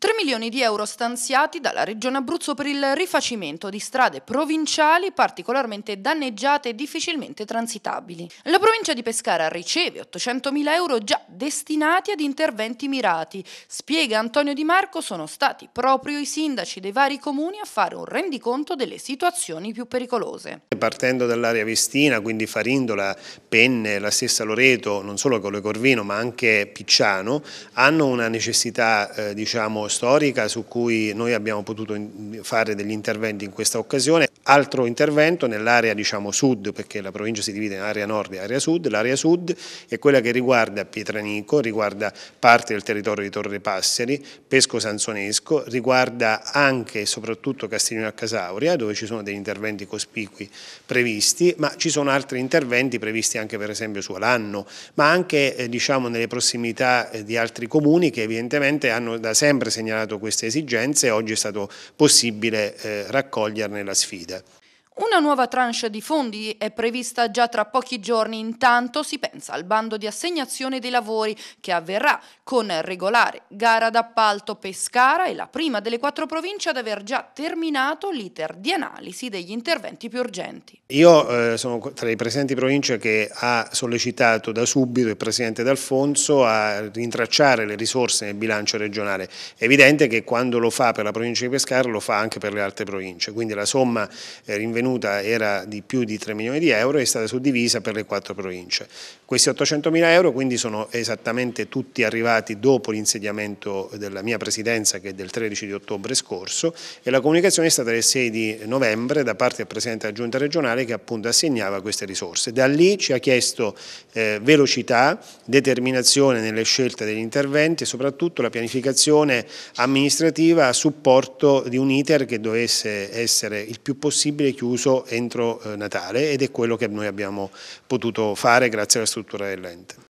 3 milioni di euro stanziati dalla Regione Abruzzo per il rifacimento di strade provinciali particolarmente danneggiate e difficilmente transitabili. La provincia di Pescara riceve 800 mila euro già destinati ad interventi mirati. Spiega Antonio Di Marco, sono stati proprio i sindaci dei vari comuni a fare un rendiconto delle situazioni più pericolose. Partendo dall'area Vestina, quindi Farindola, Penne, la stessa Loreto, non solo Cole Corvino ma anche Picciano, hanno una necessità eh, diciamo storica su cui noi abbiamo potuto fare degli interventi in questa occasione. Altro intervento nell'area diciamo, sud, perché la provincia si divide in area nord e area sud, l'area sud è quella che riguarda Pietranico, riguarda parte del territorio di Torre Passeri, Pesco Sansonesco, riguarda anche e soprattutto Castiglione a Casauria, dove ci sono degli interventi cospicui previsti, ma ci sono altri interventi previsti anche per esempio su Alanno, ma anche eh, diciamo, nelle prossimità eh, di altri comuni che evidentemente hanno da sempre segnalato queste esigenze e oggi è stato possibile eh, raccoglierne la sfida. Una nuova tranche di fondi è prevista già tra pochi giorni, intanto si pensa al bando di assegnazione dei lavori che avverrà con regolare gara d'appalto Pescara e la prima delle quattro province ad aver già terminato l'iter di analisi degli interventi più urgenti. Io eh, sono tra i presenti province che ha sollecitato da subito il Presidente D'Alfonso a rintracciare le risorse nel bilancio regionale. È evidente che quando lo fa per la provincia di Pescara lo fa anche per le altre province, quindi la somma eh, rinvenuta tenuta era di più di 3 milioni di euro e è stata suddivisa per le quattro province. Questi 800 mila euro quindi sono esattamente tutti arrivati dopo l'insediamento della mia presidenza che è del 13 di ottobre scorso e la comunicazione è stata del 6 di novembre da parte del Presidente della Giunta regionale che appunto assegnava queste risorse. Da lì ci ha chiesto eh, velocità, determinazione nelle scelte degli interventi e soprattutto la pianificazione amministrativa a supporto di un iter che dovesse essere il più possibile chiuso chiuso entro eh, Natale ed è quello che noi abbiamo potuto fare grazie alla struttura dell'ente.